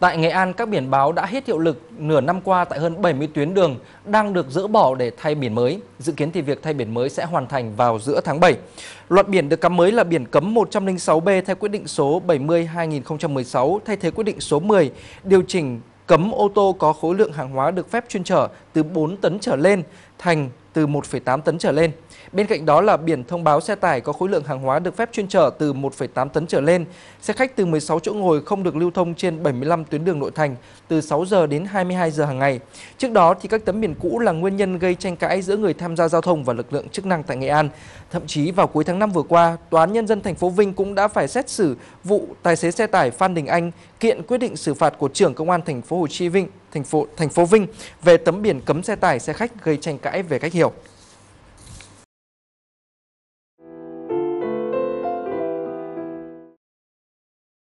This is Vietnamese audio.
Tại Nghệ An, các biển báo đã hết hiệu lực nửa năm qua tại hơn 70 tuyến đường đang được dỡ bỏ để thay biển mới. Dự kiến thì việc thay biển mới sẽ hoàn thành vào giữa tháng 7. Loạt biển được cắm mới là biển cấm 106B theo quyết định số 70-2016 thay thế quyết định số 10 điều chỉnh cấm ô tô có khối lượng hàng hóa được phép chuyên trở từ 4 tấn trở lên thành từ 1,8 tấn trở lên. Bên cạnh đó là biển thông báo xe tải có khối lượng hàng hóa được phép chuyên chở từ 1,8 tấn trở lên, xe khách từ 16 chỗ ngồi không được lưu thông trên 75 tuyến đường nội thành từ 6 giờ đến 22 giờ hàng ngày. Trước đó thì các tấm biển cũ là nguyên nhân gây tranh cãi giữa người tham gia giao thông và lực lượng chức năng tại Nghệ An. Thậm chí vào cuối tháng 5 vừa qua, tòa án nhân dân thành phố Vinh cũng đã phải xét xử vụ tài xế xe tải Phan Đình Anh kiện quyết định xử phạt của trưởng công an thành phố Hồ Chí Minh thành phố thành phố Vinh về tấm biển cấm xe tải, xe khách gây tranh cãi về cách hiểu.